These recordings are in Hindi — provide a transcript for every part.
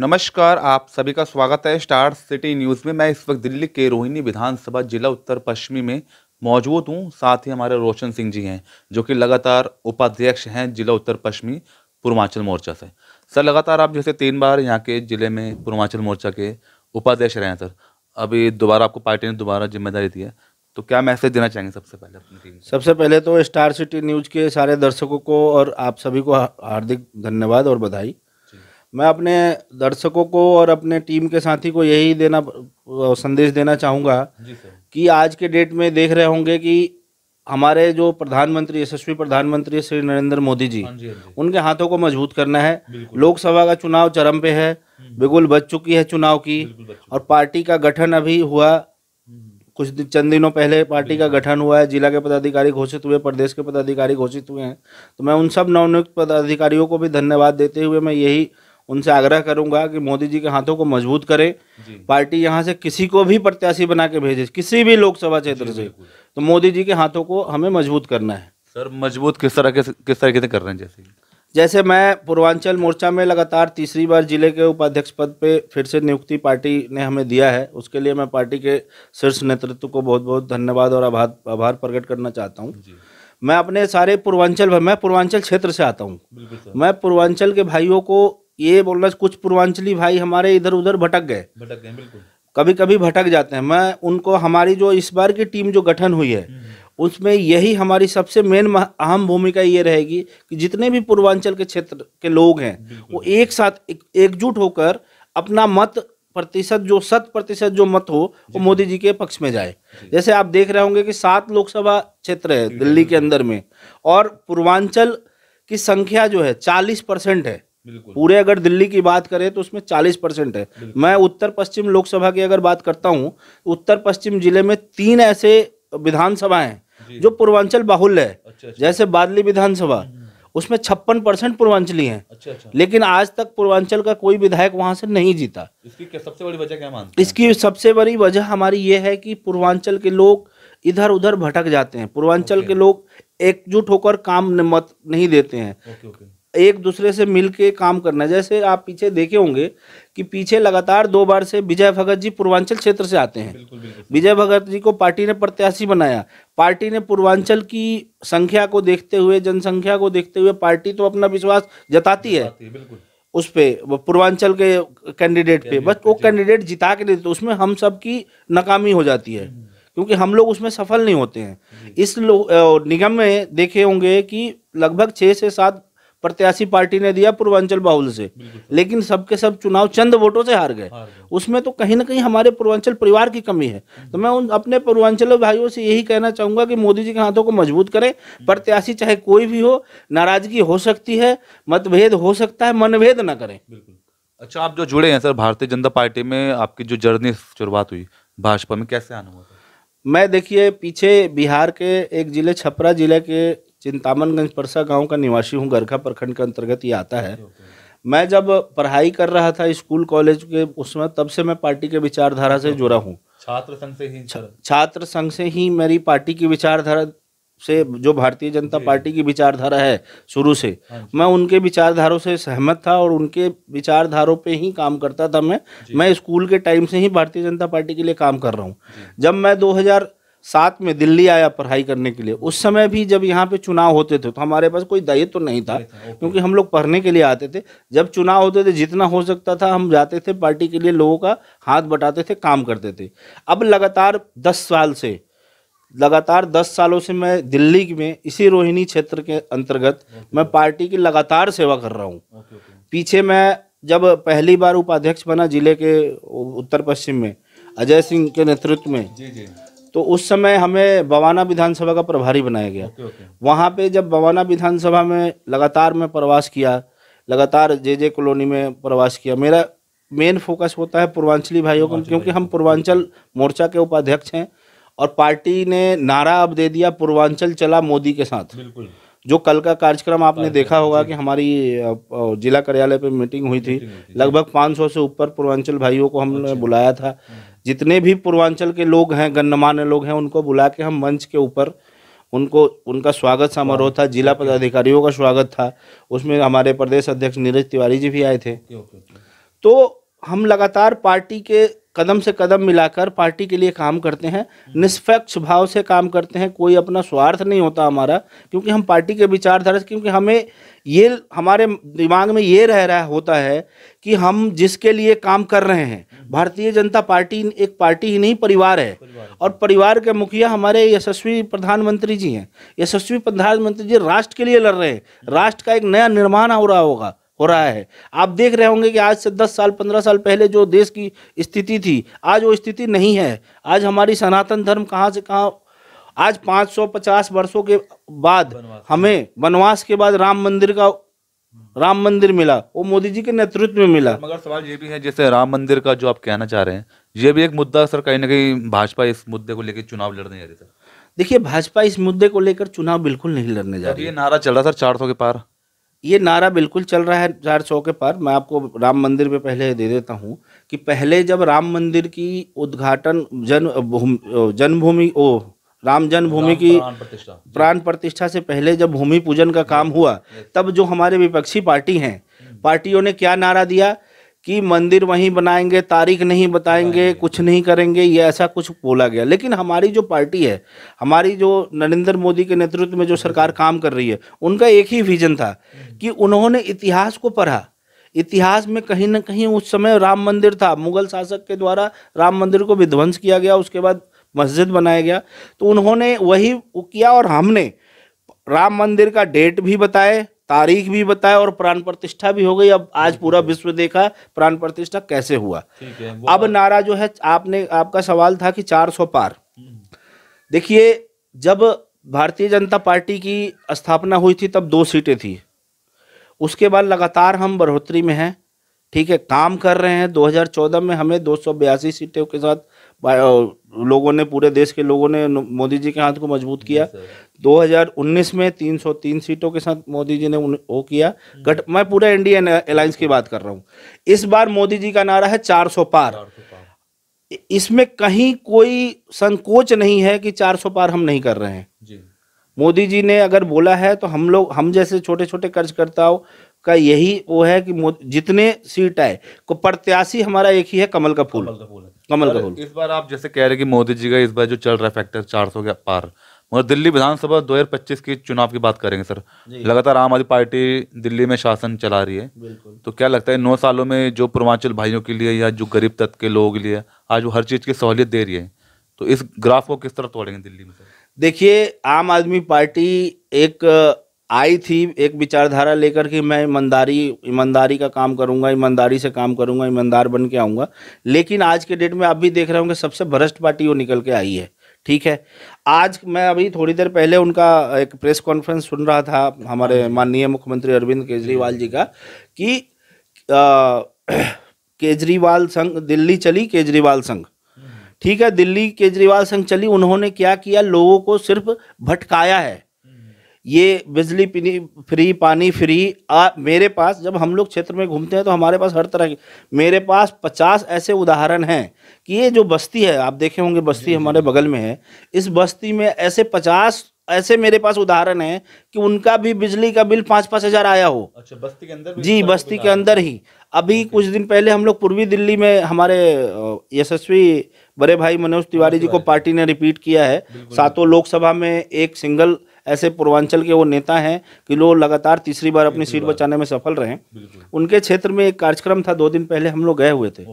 नमस्कार आप सभी का स्वागत है स्टार सिटी न्यूज़ में मैं इस वक्त दिल्ली के रोहिणी विधानसभा जिला उत्तर पश्चिमी में मौजूद हूं साथ ही हमारे रोशन सिंह जी हैं जो कि लगातार उपाध्यक्ष हैं जिला उत्तर पश्चिमी पूर्वांचल मोर्चा से सर लगातार आप जैसे तीन बार यहाँ के ज़िले में पूर्वांचल मोर्चा के उपाध्यक्ष रहे हैं सर अभी दोबारा आपको पार्टी ने दोबारा जिम्मेदारी दी है तो क्या मैसेज देना चाहेंगे सबसे पहले अपनी टीम सबसे पहले तो स्टार सिटी न्यूज़ के सारे दर्शकों को और आप सभी को हार्दिक धन्यवाद और बधाई मैं अपने दर्शकों को और अपने टीम के साथी को यही देना संदेश देना चाहूँगा कि आज के डेट में देख रहे होंगे कि हमारे जो प्रधानमंत्री यशस्वी प्रधानमंत्री श्री नरेंद्र मोदी जी हाँ हाँ उनके हाथों को मजबूत करना है लोकसभा का चुनाव चरम पे है हम्म। बिल्कुल बच चुकी है चुनाव की और पार्टी का गठन अभी हुआ हम्म। कुछ दिन चंद दिनों पहले पार्टी का गठन हुआ है जिला के पदाधिकारी घोषित हुए प्रदेश के पदाधिकारी घोषित हुए हैं तो मैं उन सब नवनियुक्त पदाधिकारियों को भी धन्यवाद देते हुए मैं यही उनसे आग्रह करूंगा कि मोदी जी के हाथों को मजबूत करें पार्टी यहाँ से किसी को भी प्रत्याशी बना के भेजे किसी भी लोकसभा क्षेत्र से तो मोदी जी के हाथों को हमें मजबूत करना है सर मजबूत किस तरह के किस तरीके से कर रहे हैं जैसे जैसे मैं पूर्वांचल मोर्चा में लगातार तीसरी बार जिले के उपाध्यक्ष पद पे फिर से नियुक्ति पार्टी ने हमें दिया है उसके लिए मैं पार्टी के शीर्ष नेतृत्व को बहुत बहुत धन्यवाद और आभार आभार प्रकट करना चाहता हूँ मैं अपने सारे पूर्वांचल मैं पूर्वांचल क्षेत्र से आता हूँ मैं पूर्वांचल के भाइयों को ये बोलना कुछ पूर्वांचली भाई हमारे इधर उधर भटक गए भटक गए बिल्कुल कभी कभी भटक जाते हैं मैं उनको हमारी जो इस बार की टीम जो गठन हुई है हम्म। उसमें यही हमारी सबसे मेन अहम भूमिका ये रहेगी कि जितने भी पूर्वांचल के क्षेत्र के लोग हैं वो एक साथ एकजुट होकर अपना मत प्रतिशत जो शत प्रतिशत जो मत हो वो मोदी जी के पक्ष में जाए जैसे आप देख रहे होंगे कि सात लोकसभा क्षेत्र है दिल्ली के अंदर में और पूर्वांचल की संख्या जो है चालीस परसेंट है पूरे अगर दिल्ली की बात करें तो उसमें चालीस परसेंट है मैं उत्तर पश्चिम लोकसभा की अगर बात करता हूँ उत्तर पश्चिम जिले में तीन ऐसे विधानसभा हैं जो पूर्वांचल बाहुल्य है अच्छा, अच्छा। जैसे बादली विधानसभा हम्म, हम्म। उसमें छप्पन परसेंट पूर्वांचली है अच्छा, अच्छा। लेकिन आज तक पूर्वांचल का कोई विधायक वहां से नहीं जीता इसकी सबसे बड़ी वजह क्या मानते इसकी सबसे बड़ी वजह हमारी ये है कि पूर्वांचल के लोग इधर उधर भटक जाते हैं पूर्वांचल के लोग एकजुट होकर काम मत नहीं देते हैं एक दूसरे से मिल के काम करना जैसे आप पीछे देखे होंगे कि पीछे लगातार दो बार से विजय भगत जी पूर्वांचल क्षेत्र से आते हैं विजय भगत जी को पार्टी ने प्रत्याशी बनाया पार्टी ने पूर्वांचल की संख्या को देखते हुए जनसंख्या को देखते हुए पार्टी तो अपना विश्वास जताती है उस पे पूर्वांचल के कैंडिडेट पे बस वो कैंडिडेट जिता के देते तो उसमें हम सब की नाकामी हो जाती है क्योंकि हम लोग उसमें सफल नहीं होते हैं इस निगम में देखे होंगे कि लगभग छः से सात प्रत्याशी पार्टी ने दिया पूर्वांचल बाहुल से लेकिन सबके सब चुनाव चंद वोटों से हार गए उसमें तो कहीं ना कहीं हमारे पूर्वांचल परिवार की कमी है तो मैं उन अपने पूर्वांचल भाइयों से यही कहना चाहूंगा कि मोदी जी के हाथों को मजबूत करें प्रत्याशी चाहे कोई भी हो नाराजगी हो सकती है मतभेद हो सकता है मनभेद ना करें अच्छा आप जो जुड़े हैं सर भारतीय जनता पार्टी में आपकी जो जर्नी शुरुआत हुई भाजपा में कैसे आना हुआ मैं देखिए पीछे बिहार के एक जिले छपरा जिले के चिंतामनगंज परसा गांव का निवासी हूँ गरखा प्रखंड के अंतर्गत ये आता है मैं जब पढ़ाई कर रहा था स्कूल कॉलेज के उसमें तब से मैं पार्टी के विचारधारा से जुड़ा हूँ छात्र संघ से ही छात्र संघ से ही मेरी पार्टी की विचारधारा से जो भारतीय जनता पार्टी की विचारधारा है शुरू से हाँ मैं उनके विचारधारों से सहमत था और उनके विचारधारों पे ही काम करता था मैं मैं स्कूल के टाइम से ही भारतीय जनता पार्टी के लिए काम कर रहा हूँ जब मैं साथ में दिल्ली आया पढ़ाई करने के लिए उस समय भी जब यहाँ पे चुनाव होते थे तो हमारे पास कोई दायित्व तो नहीं था क्योंकि हम लोग पढ़ने के लिए आते थे जब चुनाव होते थे जितना हो सकता था हम जाते थे पार्टी के लिए लोगों का हाथ बटाते थे काम करते थे अब लगातार दस साल से लगातार दस सालों से मैं दिल्ली में इसी रोहिणी क्षेत्र के अंतर्गत मैं पार्टी की लगातार सेवा कर रहा हूँ पीछे मैं जब पहली बार उपाध्यक्ष बना जिले के उत्तर पश्चिम में अजय सिंह के नेतृत्व में जी जी तो उस समय हमें बवाना विधानसभा का प्रभारी बनाया गया okay, okay. वहाँ पे जब बवाना विधानसभा में लगातार मैं प्रवास किया लगातार जे जे कॉलोनी में प्रवास किया मेरा मेन फोकस होता है पूर्वांचली भाइयों का क्योंकि हम पूर्वांचल मोर्चा के उपाध्यक्ष हैं और पार्टी ने नारा अब दे दिया पूर्वांचल चला मोदी के साथ बिल्कुल जो कल का कार्यक्रम आपने देखा होगा कि हमारी जिला कार्यालय पे मीटिंग हुई थी लगभग 500 से ऊपर पूर्वांचल भाइयों को हमने अच्छा। बुलाया था हम्म। जितने भी पूर्वांचल के लोग हैं गणमान्य लोग हैं उनको बुला के हम मंच के ऊपर उनको उनका स्वागत समारोह था जिला पदाधिकारियों का स्वागत था उसमें हमारे प्रदेश अध्यक्ष नीरज तिवारी जी भी आए थे तो हम लगातार पार्टी के कदम से कदम मिलाकर पार्टी के लिए काम करते हैं निष्पक्ष भाव से काम करते हैं कोई अपना स्वार्थ नहीं होता हमारा क्योंकि हम पार्टी के विचारधारा से क्योंकि हमें ये हमारे दिमाग में ये रह रहा होता है कि हम जिसके लिए काम कर रहे हैं भारतीय जनता पार्टी एक पार्टी ही नहीं परिवार है और परिवार के मुखिया हमारे यशस्वी प्रधानमंत्री जी हैं यशस्वी प्रधानमंत्री जी राष्ट्र के लिए लड़ रहे हैं राष्ट्र का एक नया निर्माण हो रहा होगा हो रहा है आप देख रहे होंगे कि आज से 10 साल 15 साल पहले जो देश की स्थिति थी आज वो स्थिति नहीं है आज हमारी सनातन धर्म कहाँ से कहाँ आज 550 वर्षों के बाद हमें वनवास के बाद राम मंदिर का राम मंदिर मिला वो मोदी जी के नेतृत्व में मिला मगर सवाल ये भी है जैसे राम मंदिर का जो आप कहना चाह रहे हैं ये भी एक मुद्दा सर कहीं ना कहीं भाजपा इस मुद्दे को लेकर चुनाव लड़ने जा रही है देखिए भाजपा इस मुद्दे को लेकर चुनाव बिल्कुल नहीं लड़ने जा रही है नारा चल रहा सर चार सौ के पार ये नारा बिल्कुल चल रहा है चार सौ के पार मैं आपको राम मंदिर पे पहले दे देता हूँ कि पहले जब राम मंदिर की उद्घाटन जन जन्मभूमि ओ राम जन्मभूमि की प्राण प्रतिष्ठा से पहले जब भूमि पूजन का काम हुआ तब जो हमारे विपक्षी पार्टी हैं hmm. पार्टियों ने क्या नारा दिया कि मंदिर वहीं बनाएंगे तारीख नहीं बताएंगे कुछ नहीं करेंगे ये ऐसा कुछ बोला गया लेकिन हमारी जो पार्टी है हमारी जो नरेंद्र मोदी के नेतृत्व में जो सरकार काम कर रही है उनका एक ही विजन था कि उन्होंने इतिहास को पढ़ा इतिहास में कहीं ना कहीं उस समय राम मंदिर था मुगल शासक के द्वारा राम मंदिर को विध्वंस किया गया उसके बाद मस्जिद बनाया गया तो उन्होंने वही किया और हमने राम मंदिर का डेट भी बताए तारीख भी बताया और प्राण प्रतिष्ठा भी हो गई अब आज पूरा विश्व देखा प्राण प्रतिष्ठा कैसे हुआ अब तो- नारा जो है आपने आपका सवाल था कि 400 पार हम्म। देखिए जब भारतीय जनता पार्टी की स्थापना हुई थी तब दो सीटें थी उसके बाद लगातार हम बढ़ोतरी में हैं ठीक है काम कर रहे हैं 2014 में हमें दो सीटों के साथ लोगों ने पूरे देश के लोगों ने मोदी जी के हाथ को मजबूत किया 2019 में 303 सीटों के साथ मोदी जी ने वो किया गठ hmm. मैं पूरा इंडियन अलायंस की बात कर रहा हूँ इस बार मोदी जी का नारा है 400 पार, पार। इसमें कहीं कोई संकोच नहीं है कि 400 पार हम नहीं कर रहे हैं मोदी जी ने अगर बोला है तो हम लोग हम जैसे छोटे छोटे कर्जकर्ताओं का यही वो है कि जितने सीट आए को प्रत्याशी हमारा एक ही है कमल का फूल कमल का फूल इस बार आप जैसे कह रहे कि मोदी जी का इस बार जो चल रहा है फैक्टर चार सौ के पार मगर दिल्ली विधानसभा दो के चुनाव की बात करेंगे सर लगातार आम आदमी पार्टी दिल्ली में शासन चला रही है तो क्या लगता है नौ सालों में जो पूर्वांचल भाइयों के लिए या जो गरीब तत्व के लोगों के लिए आज वो हर चीज़ की सहूलियत दे रही है तो इस ग्राफ को किस तरह तोड़ेंगे दिल्ली में देखिए आम आदमी पार्टी एक आई थी एक विचारधारा लेकर कि मैं ईमानदारी ईमानदारी का काम करूंगा ईमानदारी से काम करूंगा ईमानदार बन के आऊँगा लेकिन आज के डेट में आप भी देख रहे होंगे सबसे भ्रष्ट पार्टी वो निकल के आई है ठीक है आज मैं अभी थोड़ी देर पहले उनका एक प्रेस कॉन्फ्रेंस सुन रहा था हमारे हाँ। माननीय मुख्यमंत्री अरविंद केजरीवाल जी का कि केजरीवाल संघ दिल्ली चली केजरीवाल संघ हम्म। ठीक है दिल्ली केजरीवाल संघ चली उन्होंने क्या किया लोगों को सिर्फ भटकाया है ये बिजली पीनी फ्री पानी फ्री आ, मेरे पास जब हम लोग क्षेत्र में घूमते हैं तो हमारे पास हर तरह के मेरे पास पचास ऐसे उदाहरण हैं कि ये जो बस्ती है आप देखे होंगे बस्ती हमारे बगल में है इस बस्ती में ऐसे पचास ऐसे मेरे पास उदाहरण है कि उनका भी बिजली का बिल पाँच पाँच हजार आया हो अच्छा बस्ती के अंदर जी बस्ती के अंदर ही अभी कुछ दिन पहले हम लोग पूर्वी दिल्ली में हमारे यशस्वी बड़े भाई मनोज तिवारी जी को पार्टी ने रिपीट किया है सातों लोकसभा में एक सिंगल ऐसे पूर्वांचल के वो नेता हैं कि लोग लगातार तीसरी बार अपनी सीट बचाने में सफल रहे उनके क्षेत्र में एक कार्यक्रम था दो दिन पहले हम लोग गए हुए थे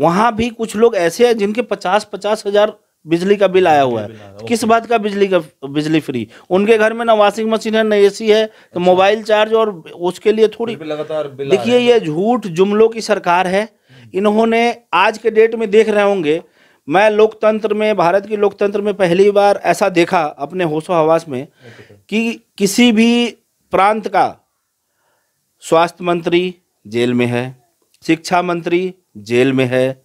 वहाँ भी कुछ लोग ऐसे हैं जिनके पचास पचास हजार बिजली का बिल आया हुआ है किस बात का बिजली का बिजली फ्री उनके घर में ना वॉशिंग मशीन है ना एसी है तो अच्छा। मोबाइल चार्ज और उसके लिए थोड़ी लगातार देखिए ये झूठ जुमलों की सरकार है हम्म। इन्होंने आज के डेट में देख रहे होंगे मैं लोकतंत्र में भारत के लोकतंत्र में पहली बार ऐसा देखा अपने होशो हवास में कि किसी भी प्रांत का स्वास्थ्य मंत्री जेल में है शिक्षा मंत्री जेल में है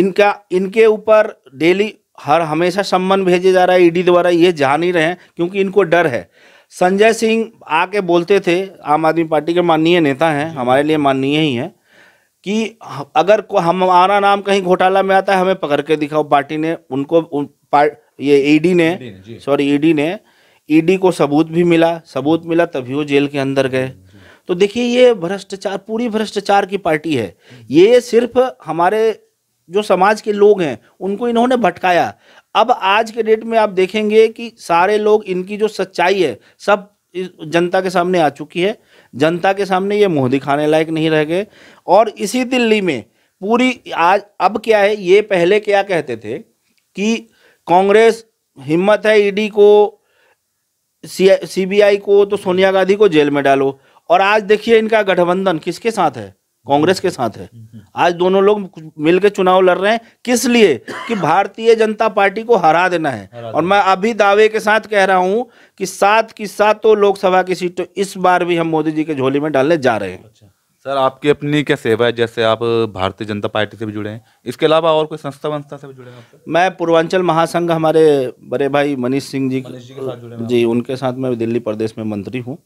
इनका इनके ऊपर डेली हर हमेशा सम्मान भेजे जा रहा है ईडी द्वारा ये जा नहीं रहे हैं क्योंकि इनको डर है संजय सिंह आके बोलते थे आम आदमी पार्टी के माननीय नेता हैं हमारे लिए माननीय ही हैं कि अगर को हमारा नाम कहीं घोटाला में आता है हमें पकड़ के दिखाओ पार्टी ने उनको उन, पार, ये ईडी e ने सॉरी e ईडी ने ईडी e को सबूत भी मिला सबूत मिला तभी वो जेल के अंदर गए तो देखिए ये भ्रष्टाचार पूरी भ्रष्टाचार की पार्टी है ये सिर्फ हमारे जो समाज के लोग हैं उनको इन्होंने भटकाया अब आज के डेट में आप देखेंगे कि सारे लोग इनकी जो सच्चाई है सब जनता के सामने आ चुकी है जनता के सामने ये मुंह दिखाने लायक नहीं रह गए और इसी दिल्ली में पूरी आज अब क्या है ये पहले क्या कहते थे कि कांग्रेस हिम्मत है ईडी को सी सीबीआई को तो सोनिया गांधी को जेल में डालो और आज देखिए इनका गठबंधन किसके साथ है कांग्रेस के साथ है हम्म, हम्म। आज दोनों लोग मिलकर चुनाव लड़ रहे हैं किस लिए कि भारतीय जनता पार्टी को हरा देना है हरा और मैं अभी दावे के साथ कह रहा हूं कि सात की तो लोकसभा की सीट तो इस बार भी हम मोदी जी के झोली में डालने जा रहे हैं अच्छा। सर आपकी अपनी क्या सेवा है जैसे आप भारतीय जनता पार्टी से भी जुड़े हैं इसके अलावा और कोई संस्था वंस्था से भी जुड़े हैं मैं पूर्वांचल महासंघ हमारे बड़े भाई मनीष सिंह जी, जी जी उनके साथ मैं दिल्ली प्रदेश में मंत्री हूँ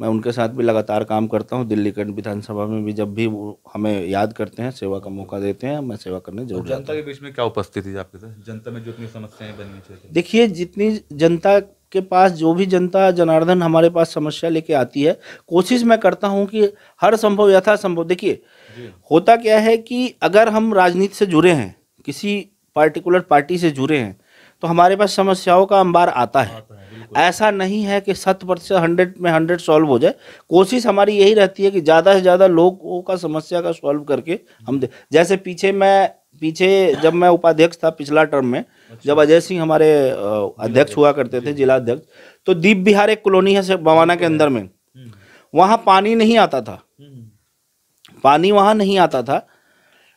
मैं उनके साथ भी लगातार काम करता हूँ दिल्ली कंड विधानसभा में भी जब भी वो हमें याद करते हैं सेवा का मौका देते हैं मैं सेवा करने जरूर जनता के बीच में क्या उपस्थिति आपके साथ जनता में जितनी समस्याएं बननी चाहिए देखिए जितनी जनता के पास जो भी जनता जनार्दन हमारे पास समस्या लेके आती है कोशिश मैं करता हूँ कि हर संभव यथासंभव देखिए होता क्या है कि अगर हम राजनीति से जुड़े हैं किसी पार्टिकुलर पार्टी से जुड़े हैं तो हमारे पास समस्याओं का अंबार आता है ऐसा नहीं है कि शत प्रतिशत हंड्रेड में हंड्रेड सॉल्व हो जाए कोशिश हमारी यही रहती है कि ज़्यादा से ज़्यादा लोगों का समस्या का सॉल्व करके हम दे जैसे पीछे मैं पीछे जब मैं उपाध्यक्ष था पिछला टर्म में अच्छा। जब अजय सिंह हमारे अध्यक्ष हुआ करते थे जिला अध्यक्ष तो दीप बिहार एक कॉलोनी है बवाना के अंदर में हम्म। वहाँ पानी नहीं आता था हम्म। पानी वहाँ नहीं आता था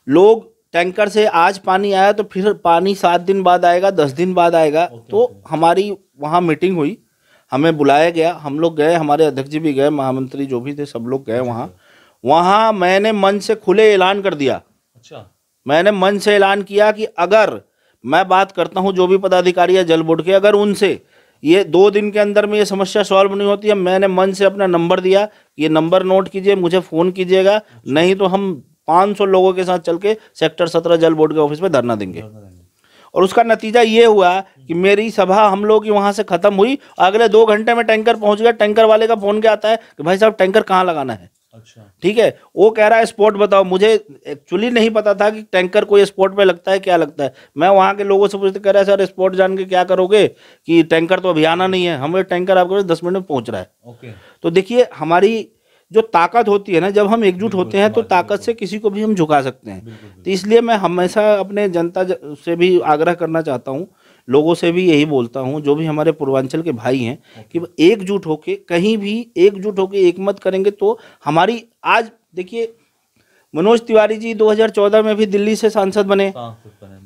लोग टैंकर से आज पानी आया तो फिर पानी सात दिन बाद आएगा दस दिन बाद आएगा okay, तो okay. हमारी वहाँ मीटिंग हुई हमें बुलाया गया हम लोग गए हमारे अध्यक्ष जी भी गए महामंत्री जो भी थे सब लोग गए अच्छा। वहाँ वहाँ मैंने मन से खुले ऐलान कर दिया अच्छा मैंने मन से ऐलान किया कि अगर मैं बात करता हूँ जो भी पदाधिकारी है जल बोर्ड के अगर उनसे ये दो दिन के अंदर में ये समस्या सॉल्व नहीं होती है मैंने मन से अपना नंबर दिया ये नंबर नोट कीजिए मुझे फ़ोन कीजिएगा अच्छा। नहीं तो हम सौ लोगों के साथ चल के सेक्टर सत्रह जल बोर्ड के ऑफिस में धरना देंगे और उसका नतीजा ये हुआ कि मेरी सभा हम लोग की वहाँ से ख़त्म हुई अगले दो घंटे में टैंकर पहुँच गया टैंकर वाले का फ़ोन क्या आता है कि भाई साहब टैंकर कहाँ लगाना है अच्छा ठीक है वो कह रहा है स्पॉट बताओ मुझे एक्चुअली नहीं पता था कि टैंकर कोई स्पॉट पे लगता है क्या लगता है मैं वहाँ के लोगों से पूछते कह रहा है सर स्पॉट जान के क्या करोगे कि टैंकर तो अभी आना नहीं है हमें टैंकर आपके पास दस मिनट में पहुँच रहा है ओके तो देखिए हमारी जो ताकत होती है ना जब हम एकजुट होते हैं तो ताकत से किसी को भी हम झुका सकते हैं तो इसलिए मैं हमेशा अपने जनता से भी आग्रह करना चाहता हूँ लोगों से भी यही बोलता हूँ जो भी हमारे पूर्वांचल के भाई हैं कि एकजुट होके कहीं भी एकजुट होके एक मत करेंगे तो हमारी आज देखिए मनोज तिवारी जी 2014 में भी दिल्ली से सांसद बने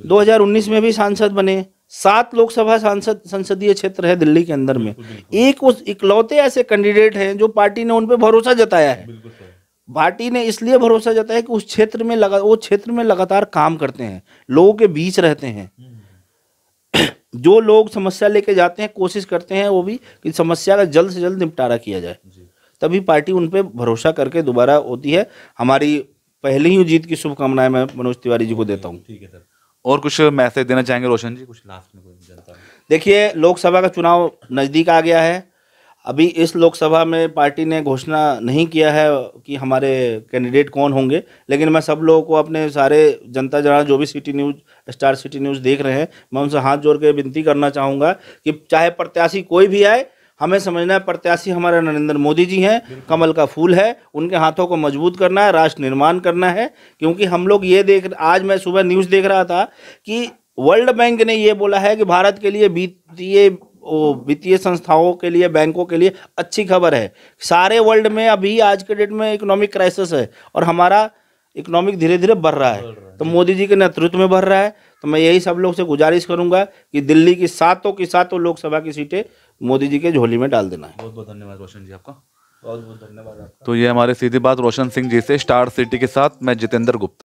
2019 में भी सांसद बने सात लोकसभा सांसद संसदीय क्षेत्र है दिल्ली के अंदर में एक उस इकलौते ऐसे कैंडिडेट हैं जो पार्टी ने उन पर भरोसा जताया है पार्टी ने इसलिए भरोसा जताया कि उस क्षेत्र में लगा वो क्षेत्र में लगातार काम करते हैं लोगों के बीच रहते हैं हम्म। जो लोग समस्या लेके जाते हैं कोशिश करते हैं वो भी कि समस्या का जल्द से जल्द निपटारा किया जाए तभी पार्टी उन पर भरोसा करके दोबारा होती है हमारी पहले ही जीत की शुभकामनाएं मैं मनोज तिवारी जी को देता हूँ ठीक है सर और कुछ मैसेज देना चाहेंगे रोशन जी कुछ लास्ट में जनता देखिए लोकसभा का चुनाव नज़दीक आ गया है अभी इस लोकसभा में पार्टी ने घोषणा नहीं किया है कि हमारे कैंडिडेट कौन होंगे लेकिन मैं सब लोगों को अपने सारे जनता जना जो भी city news star city news देख रहे हैं मैं उनसे हाथ जोड़ के विनती करना चाहूँगा कि चाहे प्रत्याशी कोई भी आए हमें समझना है प्रत्याशी हमारे नरेंद्र मोदी जी हैं कमल का फूल है उनके हाथों को मजबूत करना है राष्ट्र निर्माण करना है क्योंकि हम लोग ये देख आज मैं सुबह न्यूज़ देख रहा था कि वर्ल्ड बैंक ने ये बोला है कि भारत के लिए वित्तीय वित्तीय संस्थाओं के लिए बैंकों के लिए अच्छी खबर है सारे वर्ल्ड में अभी आज के डेट में इकोनॉमिक क्राइसिस है और हमारा इकोनॉमिक धीरे धीरे बढ़ रहा है तो मोदी जी के नेतृत्व में बढ़ रहा है तो मैं यही सब लोग से गुजारिश करूंगा कि दिल्ली की सातों की सातों लोकसभा की सीटें मोदी जी के झोली में डाल देना है बहुत बहुत धन्यवाद रोशन जी आपका बहुत बहुत धन्यवाद तो ये हमारे सीधी बात रोशन सिंह जी से स्टार सिटी के साथ मैं जितेंद्र गुप्ता